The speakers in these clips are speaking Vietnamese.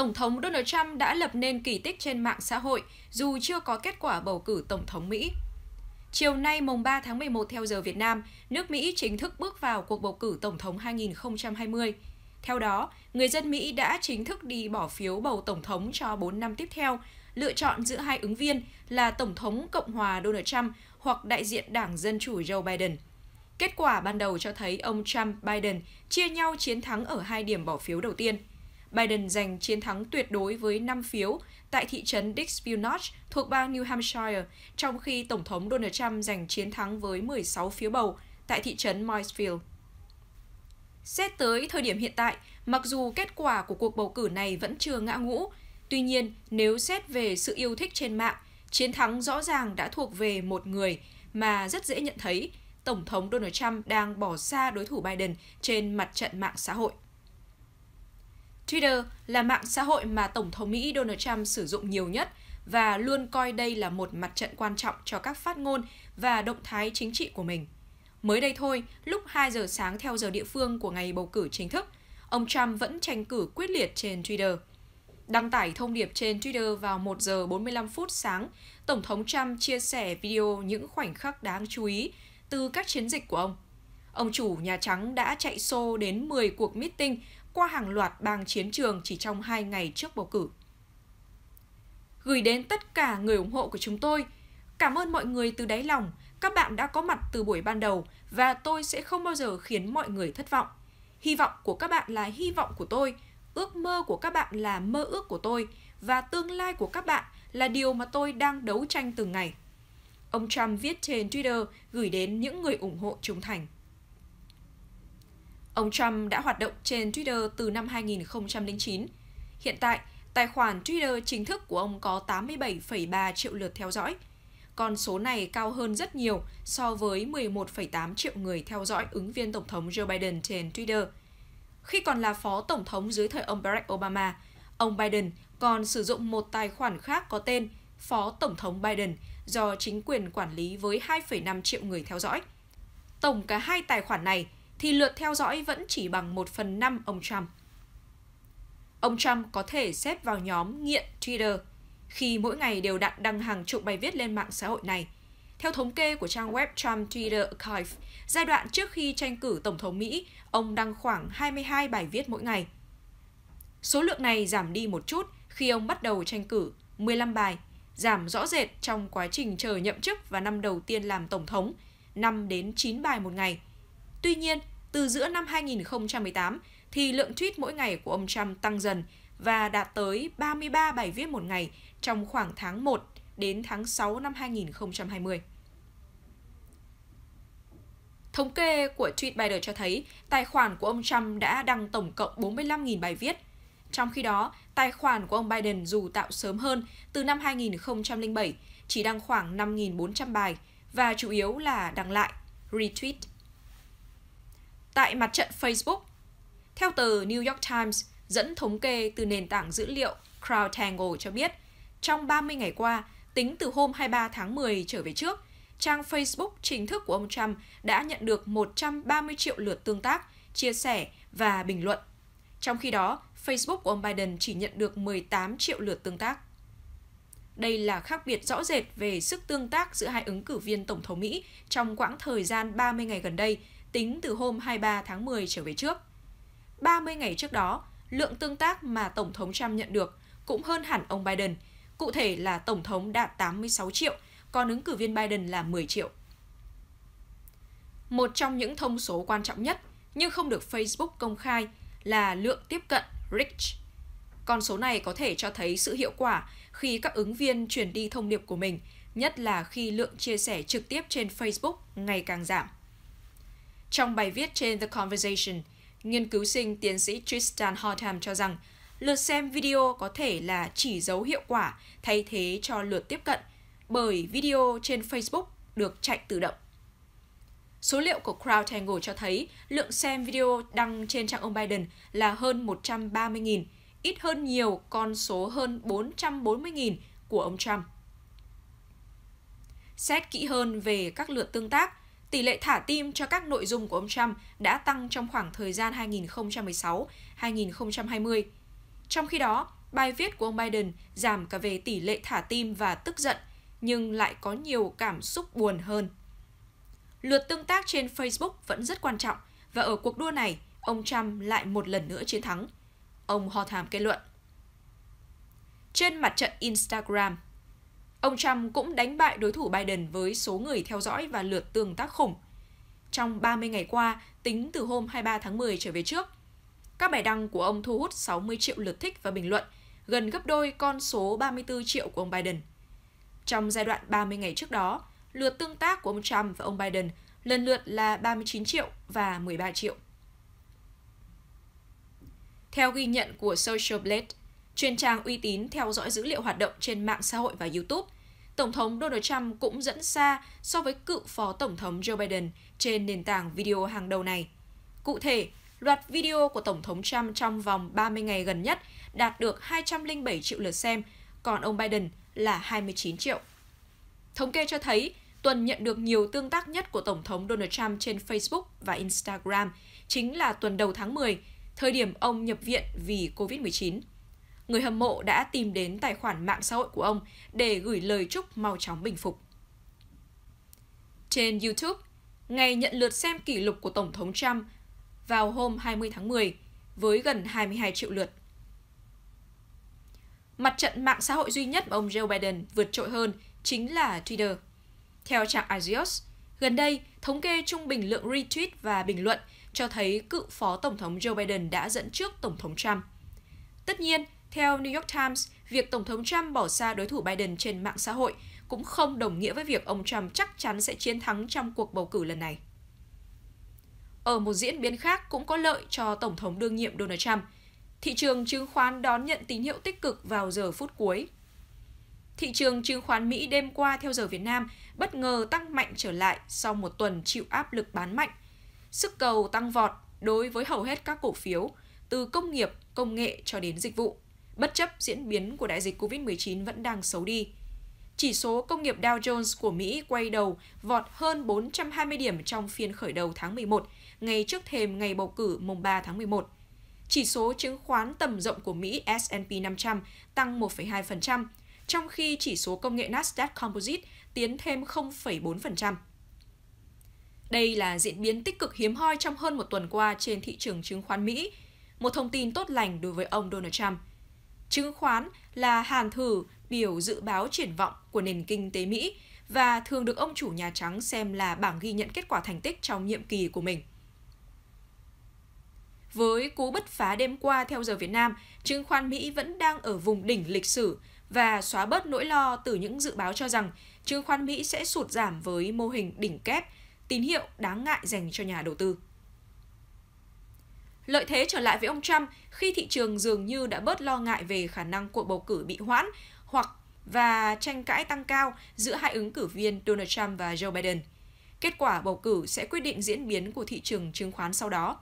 Tổng thống Donald Trump đã lập nên kỳ tích trên mạng xã hội dù chưa có kết quả bầu cử Tổng thống Mỹ. Chiều nay mùng 3 tháng 11 theo giờ Việt Nam, nước Mỹ chính thức bước vào cuộc bầu cử Tổng thống 2020. Theo đó, người dân Mỹ đã chính thức đi bỏ phiếu bầu Tổng thống cho 4 năm tiếp theo, lựa chọn giữa hai ứng viên là Tổng thống Cộng hòa Donald Trump hoặc đại diện Đảng Dân Chủ Joe Biden. Kết quả ban đầu cho thấy ông Trump-Biden chia nhau chiến thắng ở hai điểm bỏ phiếu đầu tiên – Biden giành chiến thắng tuyệt đối với 5 phiếu tại thị trấn Dixville Notch thuộc bang New Hampshire, trong khi Tổng thống Donald Trump giành chiến thắng với 16 phiếu bầu tại thị trấn Moisfield. Xét tới thời điểm hiện tại, mặc dù kết quả của cuộc bầu cử này vẫn chưa ngã ngũ, tuy nhiên nếu xét về sự yêu thích trên mạng, chiến thắng rõ ràng đã thuộc về một người mà rất dễ nhận thấy Tổng thống Donald Trump đang bỏ xa đối thủ Biden trên mặt trận mạng xã hội. Twitter là mạng xã hội mà Tổng thống Mỹ Donald Trump sử dụng nhiều nhất và luôn coi đây là một mặt trận quan trọng cho các phát ngôn và động thái chính trị của mình. Mới đây thôi, lúc 2 giờ sáng theo giờ địa phương của ngày bầu cử chính thức, ông Trump vẫn tranh cử quyết liệt trên Twitter. Đăng tải thông điệp trên Twitter vào 1 giờ 45 phút sáng, Tổng thống Trump chia sẻ video những khoảnh khắc đáng chú ý từ các chiến dịch của ông. Ông chủ Nhà Trắng đã chạy xô đến 10 cuộc meeting qua hàng loạt bang chiến trường chỉ trong 2 ngày trước bầu cử. Gửi đến tất cả người ủng hộ của chúng tôi, cảm ơn mọi người từ đáy lòng, các bạn đã có mặt từ buổi ban đầu và tôi sẽ không bao giờ khiến mọi người thất vọng. Hy vọng của các bạn là hy vọng của tôi, ước mơ của các bạn là mơ ước của tôi và tương lai của các bạn là điều mà tôi đang đấu tranh từng ngày. Ông Trump viết trên Twitter gửi đến những người ủng hộ trung thành. Ông Trump đã hoạt động trên Twitter từ năm 2009. Hiện tại, tài khoản Twitter chính thức của ông có 87,3 triệu lượt theo dõi. Con số này cao hơn rất nhiều so với 11,8 triệu người theo dõi ứng viên Tổng thống Joe Biden trên Twitter. Khi còn là phó tổng thống dưới thời ông Barack Obama, ông Biden còn sử dụng một tài khoản khác có tên Phó Tổng thống Biden do chính quyền quản lý với 2,5 triệu người theo dõi. Tổng cả hai tài khoản này – thì lượt theo dõi vẫn chỉ bằng 1 phần 5 ông Trump. Ông Trump có thể xếp vào nhóm nghiện Twitter khi mỗi ngày đều đặn đăng hàng chục bài viết lên mạng xã hội này. Theo thống kê của trang web Trump Twitter Archive, giai đoạn trước khi tranh cử Tổng thống Mỹ, ông đăng khoảng 22 bài viết mỗi ngày. Số lượng này giảm đi một chút khi ông bắt đầu tranh cử 15 bài, giảm rõ rệt trong quá trình chờ nhậm chức và năm đầu tiên làm Tổng thống, 5 đến 9 bài một ngày – Tuy nhiên, từ giữa năm 2018 thì lượng tweet mỗi ngày của ông Trump tăng dần và đạt tới 33 bài viết một ngày trong khoảng tháng 1 đến tháng 6 năm 2020. Thống kê của Tweetbiter cho thấy tài khoản của ông Trump đã đăng tổng cộng 45.000 bài viết. Trong khi đó, tài khoản của ông Biden dù tạo sớm hơn từ năm 2007 chỉ đăng khoảng 5.400 bài và chủ yếu là đăng lại, retweet tại mặt trận Facebook. Theo tờ New York Times, dẫn thống kê từ nền tảng dữ liệu Crowdtangle cho biết, trong 30 ngày qua, tính từ hôm 23 tháng 10 trở về trước, trang Facebook chính thức của ông Trump đã nhận được 130 triệu lượt tương tác, chia sẻ và bình luận. Trong khi đó, Facebook của ông Biden chỉ nhận được 18 triệu lượt tương tác. Đây là khác biệt rõ rệt về sức tương tác giữa hai ứng cử viên Tổng thống Mỹ trong quãng thời gian 30 ngày gần đây, tính từ hôm 23 tháng 10 trở về trước. 30 ngày trước đó, lượng tương tác mà Tổng thống Trump nhận được cũng hơn hẳn ông Biden. Cụ thể là Tổng thống đạt 86 triệu, còn ứng cử viên Biden là 10 triệu. Một trong những thông số quan trọng nhất nhưng không được Facebook công khai là lượng tiếp cận reach. Con số này có thể cho thấy sự hiệu quả khi các ứng viên truyền đi thông điệp của mình, nhất là khi lượng chia sẻ trực tiếp trên Facebook ngày càng giảm. Trong bài viết trên The Conversation, nghiên cứu sinh tiến sĩ Tristan Hortham cho rằng lượt xem video có thể là chỉ dấu hiệu quả thay thế cho lượt tiếp cận bởi video trên Facebook được chạy tự động. Số liệu của CrowdTangle cho thấy lượng xem video đăng trên trang ông Biden là hơn 130.000, ít hơn nhiều con số hơn 440.000 của ông Trump. Xét kỹ hơn về các lượt tương tác, tỷ lệ thả tim cho các nội dung của ông Trump đã tăng trong khoảng thời gian 2016-2020. Trong khi đó, bài viết của ông Biden giảm cả về tỷ lệ thả tim và tức giận, nhưng lại có nhiều cảm xúc buồn hơn. Lượt tương tác trên Facebook vẫn rất quan trọng và ở cuộc đua này, ông Trump lại một lần nữa chiến thắng. Ông Hotham kết luận. Trên mặt trận Instagram, Ông Trump cũng đánh bại đối thủ Biden với số người theo dõi và lượt tương tác khủng. Trong 30 ngày qua, tính từ hôm 23 tháng 10 trở về trước, các bài đăng của ông thu hút 60 triệu lượt thích và bình luận, gần gấp đôi con số 34 triệu của ông Biden. Trong giai đoạn 30 ngày trước đó, lượt tương tác của ông Trump và ông Biden lần lượt là 39 triệu và 13 triệu. Theo ghi nhận của Social Blade, chuyên trang uy tín theo dõi dữ liệu hoạt động trên mạng xã hội và YouTube. Tổng thống Donald Trump cũng dẫn xa so với cựu phó tổng thống Joe Biden trên nền tảng video hàng đầu này. Cụ thể, loạt video của Tổng thống Trump trong vòng 30 ngày gần nhất đạt được 207 triệu lượt xem, còn ông Biden là 29 triệu. Thống kê cho thấy, tuần nhận được nhiều tương tác nhất của Tổng thống Donald Trump trên Facebook và Instagram chính là tuần đầu tháng 10, thời điểm ông nhập viện vì COVID-19 người hâm mộ đã tìm đến tài khoản mạng xã hội của ông để gửi lời chúc mau chóng bình phục. Trên YouTube, ngày nhận lượt xem kỷ lục của Tổng thống Trump vào hôm 20 tháng 10 với gần 22 triệu lượt. Mặt trận mạng xã hội duy nhất mà ông Joe Biden vượt trội hơn chính là Twitter. Theo trang Axios, gần đây, thống kê trung bình lượng retweet và bình luận cho thấy cựu phó tổng thống Joe Biden đã dẫn trước tổng thống Trump. Tất nhiên, theo New York Times, việc Tổng thống Trump bỏ xa đối thủ Biden trên mạng xã hội cũng không đồng nghĩa với việc ông Trump chắc chắn sẽ chiến thắng trong cuộc bầu cử lần này. Ở một diễn biến khác cũng có lợi cho Tổng thống đương nhiệm Donald Trump. Thị trường chứng khoán đón nhận tín hiệu tích cực vào giờ phút cuối. Thị trường chứng khoán Mỹ đêm qua theo giờ Việt Nam bất ngờ tăng mạnh trở lại sau một tuần chịu áp lực bán mạnh. Sức cầu tăng vọt đối với hầu hết các cổ phiếu, từ công nghiệp, công nghệ cho đến dịch vụ bất chấp diễn biến của đại dịch COVID-19 vẫn đang xấu đi. Chỉ số công nghiệp Dow Jones của Mỹ quay đầu vọt hơn 420 điểm trong phiên khởi đầu tháng 11, ngày trước thềm ngày bầu cử mùng 3 tháng 11. Chỉ số chứng khoán tầm rộng của Mỹ S&P 500 tăng 1,2%, trong khi chỉ số công nghệ Nasdaq Composite tiến thêm 0,4%. Đây là diễn biến tích cực hiếm hoi trong hơn một tuần qua trên thị trường chứng khoán Mỹ, một thông tin tốt lành đối với ông Donald Trump – Chứng khoán là hàn thử biểu dự báo triển vọng của nền kinh tế Mỹ và thường được ông chủ Nhà Trắng xem là bảng ghi nhận kết quả thành tích trong nhiệm kỳ của mình. Với cú bứt phá đêm qua theo giờ Việt Nam, chứng khoán Mỹ vẫn đang ở vùng đỉnh lịch sử và xóa bớt nỗi lo từ những dự báo cho rằng chứng khoán Mỹ sẽ sụt giảm với mô hình đỉnh kép, tín hiệu đáng ngại dành cho nhà đầu tư. Lợi thế trở lại với ông Trump khi thị trường dường như đã bớt lo ngại về khả năng cuộc bầu cử bị hoãn hoặc và tranh cãi tăng cao giữa hai ứng cử viên Donald Trump và Joe Biden. Kết quả bầu cử sẽ quyết định diễn biến của thị trường chứng khoán sau đó.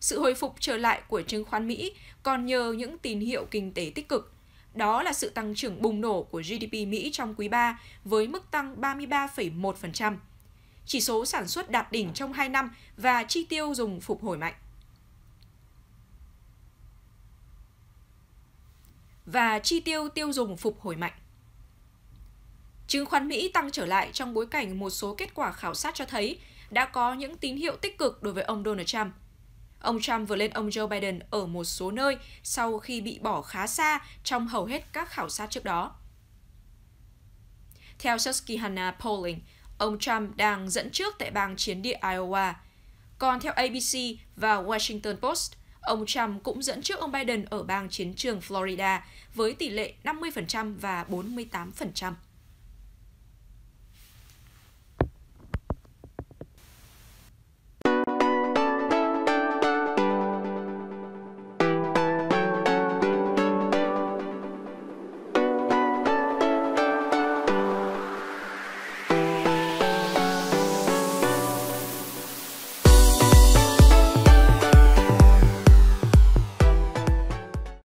Sự hồi phục trở lại của chứng khoán Mỹ còn nhờ những tín hiệu kinh tế tích cực. Đó là sự tăng trưởng bùng nổ của GDP Mỹ trong quý 3 với mức tăng 33,1%. Chỉ số sản xuất đạt đỉnh trong 2 năm và chi tiêu dùng phục hồi mạnh. và chi tiêu tiêu dùng phục hồi mạnh. Chứng khoán Mỹ tăng trở lại trong bối cảnh một số kết quả khảo sát cho thấy đã có những tín hiệu tích cực đối với ông Donald Trump. Ông Trump vừa lên ông Joe Biden ở một số nơi sau khi bị bỏ khá xa trong hầu hết các khảo sát trước đó. Theo Susquehanna Polling, ông Trump đang dẫn trước tại bang chiến địa Iowa. Còn theo ABC và Washington Post, Ông Trump cũng dẫn trước ông Biden ở bang chiến trường Florida với tỷ lệ 50% và 48%.